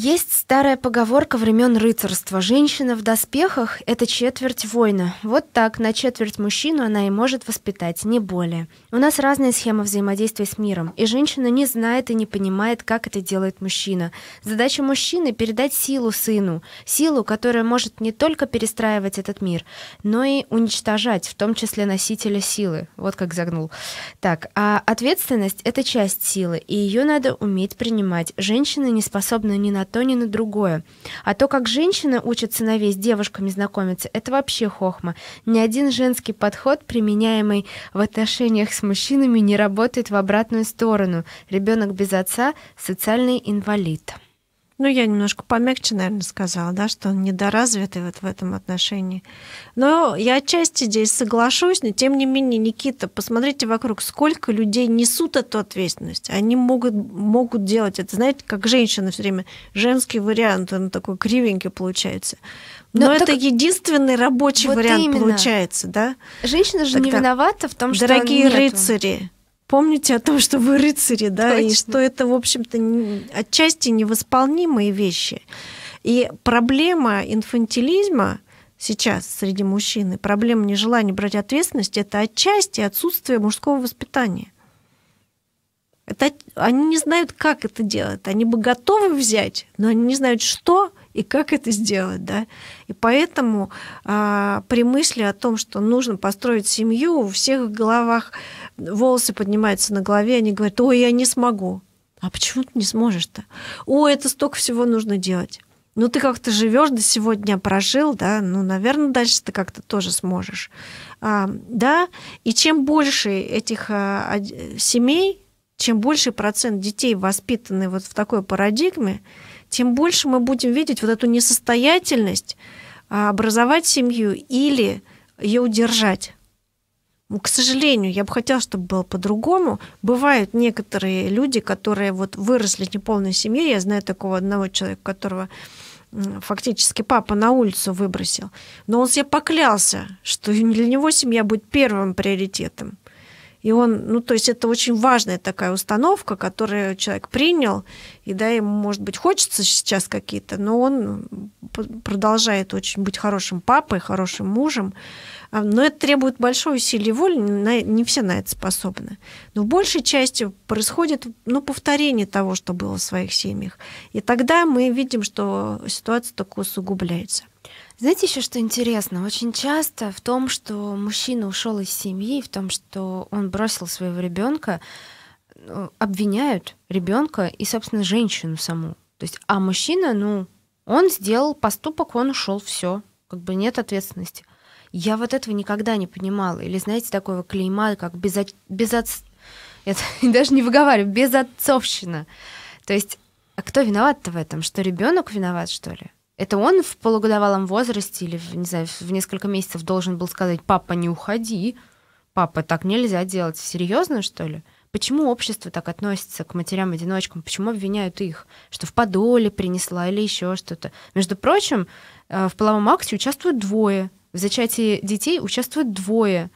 Есть старая поговорка времен рыцарства. Женщина в доспехах – это четверть воина. Вот так, на четверть мужчину она и может воспитать, не более. У нас разная схема взаимодействия с миром, и женщина не знает и не понимает, как это делает мужчина. Задача мужчины – передать силу сыну, силу, которая может не только перестраивать этот мир, но и уничтожать, в том числе носителя силы. Вот как загнул. Так, а ответственность – это часть силы, и ее надо уметь принимать. Женщина не способна ни на то ни на другое. А то, как женщины учат сыновей с девушками знакомиться, это вообще хохма. Ни один женский подход, применяемый в отношениях с мужчинами, не работает в обратную сторону. Ребенок без отца – социальный инвалид. Ну, я немножко помягче, наверное, сказала, да, что он недоразвитый вот в этом отношении. Но я отчасти здесь соглашусь, но тем не менее, Никита, посмотрите вокруг, сколько людей несут эту ответственность. Они могут, могут делать это, знаете, как женщина все время. Женский вариант, он такой кривенький получается. Но, Но ну, это единственный рабочий вот вариант именно. получается, да? Женщина же Тогда, не виновата в том, что Дорогие рыцари, помните о том, что вы рыцари, да, Точно. и что это, в общем-то, отчасти невосполнимые вещи. И проблема инфантилизма сейчас среди мужчин, и проблема нежелания брать ответственность, это отчасти отсутствие мужского воспитания. Это, они не знают, как это делать. Они бы готовы взять, но они не знают, что, и как это сделать, да. И поэтому а, при мысли о том, что нужно построить семью, у всех в головах волосы поднимаются на голове, они говорят, ой, я не смогу. А почему ты не сможешь-то? О, это столько всего нужно делать. Ну, ты как-то живешь до сегодня, прожил, да, ну, наверное, дальше ты как-то тоже сможешь. А, да, и чем больше этих а, а, семей, чем больше процент детей воспитаны вот в такой парадигме, тем больше мы будем видеть вот эту несостоятельность а, образовать семью или ее удержать. Ну, к сожалению, я бы хотела, чтобы было по-другому. Бывают некоторые люди, которые вот выросли в неполной семье. Я знаю такого одного человека, которого фактически папа на улицу выбросил. Но он себе поклялся, что для него семья будет первым приоритетом. И он, ну, то есть это очень важная такая установка, которую человек принял, и да, ему, может быть, хочется сейчас какие-то, но он продолжает очень быть хорошим папой, хорошим мужем. А, но это требует большой усилий воли, не все на это способны. Но в большей части происходит ну, повторение того, что было в своих семьях. И тогда мы видим, что ситуация только усугубляется. Знаете еще что интересно? Очень часто в том, что мужчина ушел из семьи, в том, что он бросил своего ребенка, э, обвиняют ребенка и, собственно, женщину саму. То есть, а мужчина, ну, он сделал поступок, он ушел, все, как бы нет ответственности. Я вот этого никогда не понимала. Или, знаете, такого клейма, как без без безотц... [laughs] Я даже не выговариваю, без отцовщина. То есть, а кто виноват-то в этом? Что ребенок виноват, что ли? Это он в полугодовалом возрасте или, не знаю, в несколько месяцев должен был сказать, папа, не уходи, папа, так нельзя делать, серьезно, что ли? Почему общество так относится к матерям-одиночкам? Почему обвиняют их, что в подоле принесла или еще что-то? Между прочим, э, в половом акте участвуют двое, в зачатии детей участвуют двое.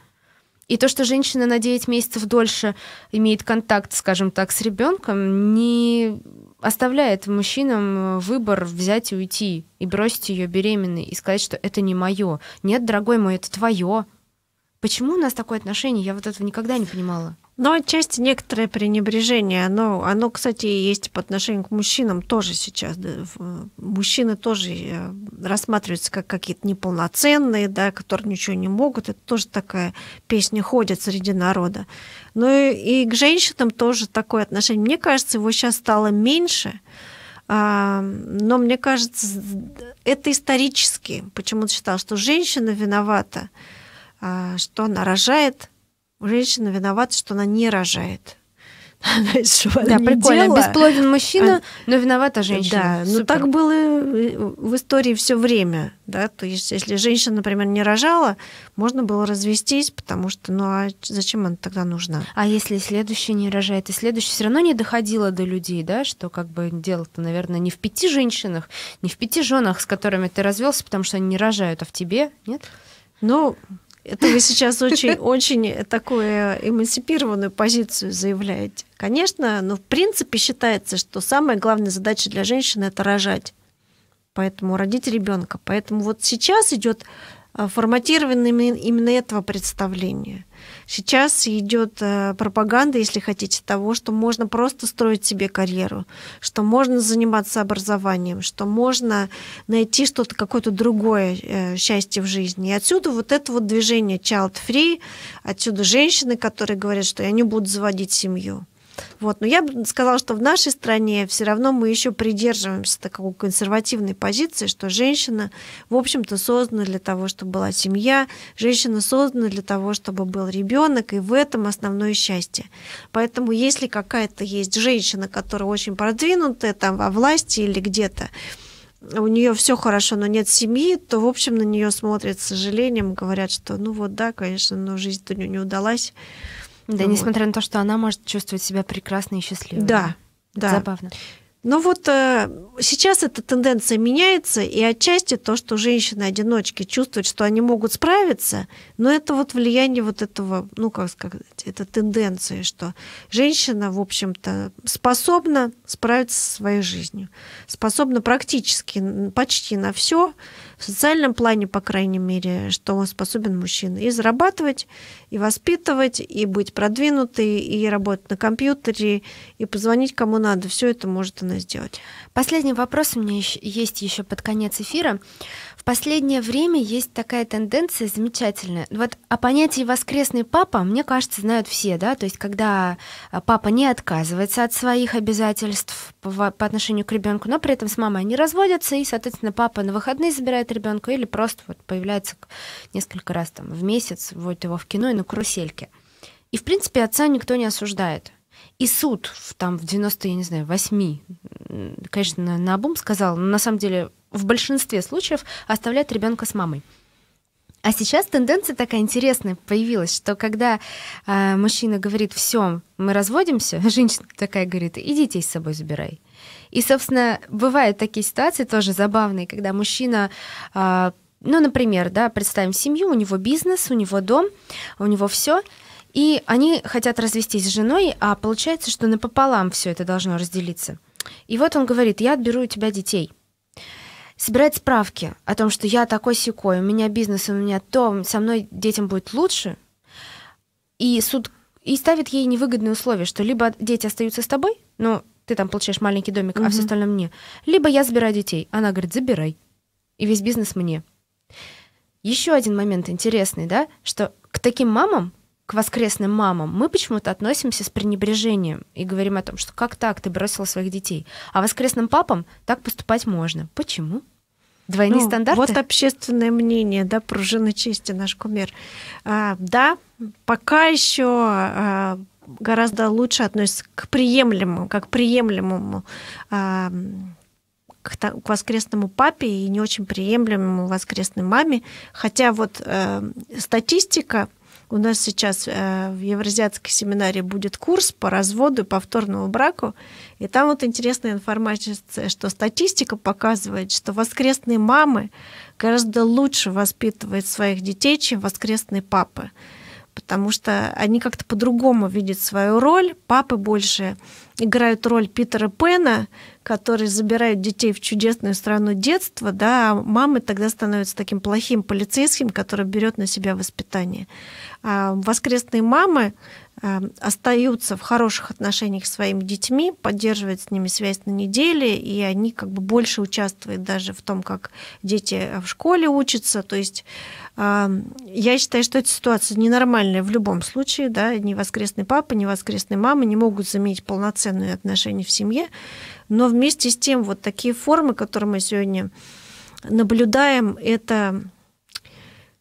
И то, что женщина на 9 месяцев дольше имеет контакт, скажем так, с ребенком, не оставляет мужчинам э, выбор взять и уйти, и бросить ее беременной, и сказать, что это не мое. Нет, дорогой мой, это твое. Почему у нас такое отношение? Я вот этого никогда не понимала. Но отчасти некоторое пренебрежение, оно, оно, кстати, есть по отношению к мужчинам тоже сейчас. Да, мужчины тоже э, рассматриваются как какие-то неполноценные, да, которые ничего не могут. Это тоже такая песня ходит среди народа. Ну и, и к женщинам тоже такое отношение. Мне кажется, его сейчас стало меньше. А, но мне кажется, это исторически. Почему-то считал, что женщина виновата, а, что она рожает, женщина виновата, что она не рожает. [laughs] Да, прикольно. Бесплоден мужчина, но виновата женщина. Да, но ну так было в истории все время. Да? То есть, если женщина, например, не рожала, можно было развестись, потому что, ну а зачем она тогда нужна? А если следующая не рожает, и следующая все равно не доходила до людей, да, что как бы дело-то, наверное, не в пяти женщинах, не в пяти женах, с которыми ты развелся, потому что они не рожают, а в тебе, нет? Ну, это вы сейчас очень-очень такую эмансипированную позицию заявляете. Конечно, но в принципе считается, что самая главная задача для женщины это рожать. Поэтому родить ребенка. Поэтому вот сейчас идет а, форматирование именно этого представления – Сейчас идет э, пропаганда, если хотите, того, что можно просто строить себе карьеру, что можно заниматься образованием, что можно найти что-то, какое-то другое э, счастье в жизни. И отсюда вот это вот движение child free, отсюда женщины, которые говорят, что я не буду заводить семью. Вот. Но я бы сказала, что в нашей стране все равно мы еще придерживаемся такой консервативной позиции, что женщина, в общем-то, создана для того, чтобы была семья, женщина создана для того, чтобы был ребенок, и в этом основное счастье. Поэтому если какая-то есть женщина, которая очень продвинутая там во власти или где-то, у нее все хорошо, но нет семьи, то, в общем, на нее смотрят с сожалением, говорят, что ну вот да, конечно, но жизнь у нее не удалась. Да, вот. несмотря на то, что она может чувствовать себя прекрасно и счастливой. Да, да. Забавно. Но ну вот э, сейчас эта тенденция меняется, и отчасти то, что женщины-одиночки чувствуют, что они могут справиться, но это вот влияние вот этого, ну как сказать, это тенденция, что женщина, в общем-то, способна справиться со своей жизнью, способна практически почти на все, в социальном плане, по крайней мере, что способен мужчина. И зарабатывать, и воспитывать, и быть продвинутой, и работать на компьютере, и позвонить кому надо. Все это может она сделать. Последний вопрос у меня есть еще под конец эфира. В последнее время есть такая тенденция замечательная. Вот о понятии «воскресный папа», мне кажется, знают все, да, то есть когда а, папа не отказывается от своих обязательств по, по отношению к ребенку, но при этом с мамой они разводятся, и, соответственно, папа на выходные забирает ребенка или просто вот появляется несколько раз там в месяц, вводит его в кино и на карусельке. И, в принципе, отца никто не осуждает. И суд там в 90, я не знаю, 8, конечно, на, на обум сказал, но на самом деле в большинстве случаев оставляет ребенка с мамой. А сейчас тенденция такая интересная появилась, что когда э, мужчина говорит, все, мы разводимся, [laughs] женщина такая говорит, и детей с собой забирай. И, собственно, бывают такие ситуации тоже забавные, когда мужчина э, ну, например, да, представим семью, у него бизнес, у него дом, у него все, и они хотят развестись с женой, а получается, что напополам все это должно разделиться. И вот он говорит, я отберу у тебя детей – собирать справки о том, что я такой секой, у меня бизнес, у меня то, со мной детям будет лучше, и суд и ставит ей невыгодные условия, что либо дети остаются с тобой, ну, ты там получаешь маленький домик, угу. а все остальное мне, либо я забираю детей. Она говорит, забирай. И весь бизнес мне. Еще один момент интересный, да, что к таким мамам, к воскресным мамам, мы почему-то относимся с пренебрежением и говорим о том, что как так ты бросила своих детей. А воскресным папам так поступать можно. Почему? Двойные ну, стандарты? Вот общественное мнение, да, пружина чести, наш кумир. А, да, пока еще а, гораздо лучше относится к приемлемому, как приемлемому а, к, к воскресному папе и не очень приемлемому воскресной маме. Хотя вот э, статистика у нас сейчас э, в Евразиатской семинаре будет курс по разводу и повторному браку. И там вот интересная информация, что статистика показывает, что воскресные мамы гораздо лучше воспитывают своих детей, чем воскресные папы потому что они как-то по-другому видят свою роль. Папы больше играют роль Питера Пена, который забирает детей в чудесную страну детства, да, а мамы тогда становятся таким плохим полицейским, который берет на себя воспитание. А воскресные мамы Эм, остаются в хороших отношениях с своими детьми, поддерживают с ними связь на неделе, и они как бы больше участвуют даже в том, как дети э, в школе учатся. То есть эм, я считаю, что эта ситуация ненормальная в любом случае, да, ни воскресный папа, ни воскресная мама не могут заменить полноценные отношения в семье, но вместе с тем вот такие формы, которые мы сегодня наблюдаем, это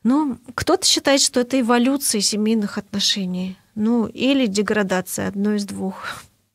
ну, кто-то считает, что это эволюция семейных отношений. Ну, или деградация, одно из двух.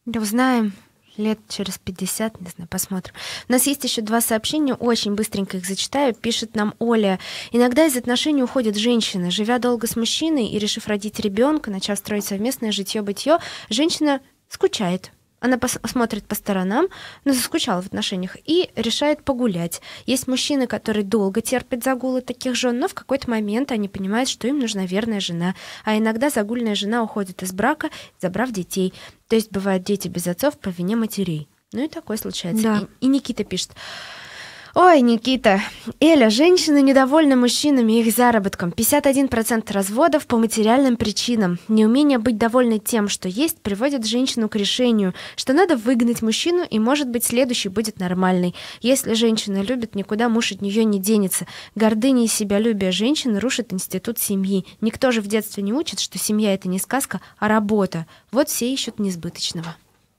Да узнаем лет через 50, не знаю, посмотрим. У нас есть еще два сообщения, очень быстренько их зачитаю. Пишет нам Оля. Иногда из отношений уходят женщины. Живя долго с мужчиной и решив родить ребенка, начав строить совместное житье-бытие, женщина скучает, она пос- смотрит по сторонам, но заскучала в отношениях и решает погулять. Есть мужчины, которые долго терпят загулы таких жен, но в какой-то момент они понимают, что им нужна верная жена. А иногда загульная жена уходит из брака, забрав детей. То есть бывают дети без отцов по вине матерей. Ну и такое случается. Да. И, и Никита пишет. Ой, Никита. Эля, женщины недовольны мужчинами и их заработком. 51% разводов по материальным причинам. Неумение быть довольны тем, что есть, приводит женщину к решению, что надо выгнать мужчину, и, может быть, следующий будет нормальный. Если женщина любит, никуда муж от нее не денется. Гордыня и себялюбие женщины рушит институт семьи. Никто же в детстве не учит, что семья — это не сказка, а работа. Вот все ищут несбыточного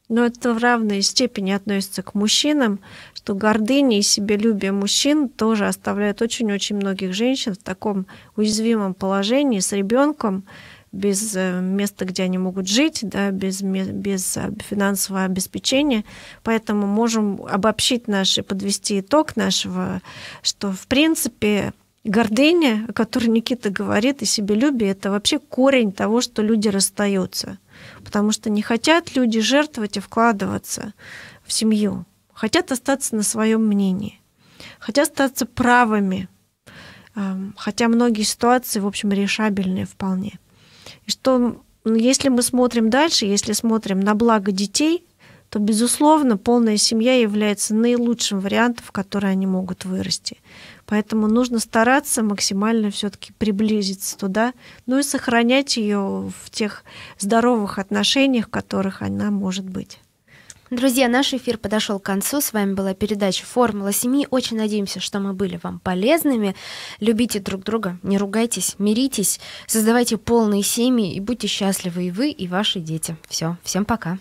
но это в равной степени относится к мужчинам, что гордыня и себелюбие мужчин тоже оставляют очень-очень многих женщин в таком уязвимом положении с ребенком, без э, места, где они могут жить, да, без, без э, финансового обеспечения. Поэтому можем обобщить наш и подвести итог нашего, что в принципе гордыня, о которой Никита говорит, и себелюбие, это вообще корень того, что люди расстаются. Потому что не хотят люди жертвовать и вкладываться в семью хотят остаться на своем мнении, хотят остаться правыми, эм, хотя многие ситуации, в общем, решабельные вполне. И что ну, если мы смотрим дальше, если смотрим на благо детей, то, безусловно, полная семья является наилучшим вариантом, в который они могут вырасти. Поэтому нужно стараться максимально все-таки приблизиться туда, ну и сохранять ее в тех здоровых отношениях, в которых она может быть. Друзья, наш эфир подошел к концу. С вами была передача «Формула семьи». Очень надеемся, что мы были вам полезными. Любите друг друга, не ругайтесь, миритесь, создавайте полные семьи и будьте счастливы и вы, и ваши дети. Все, всем пока.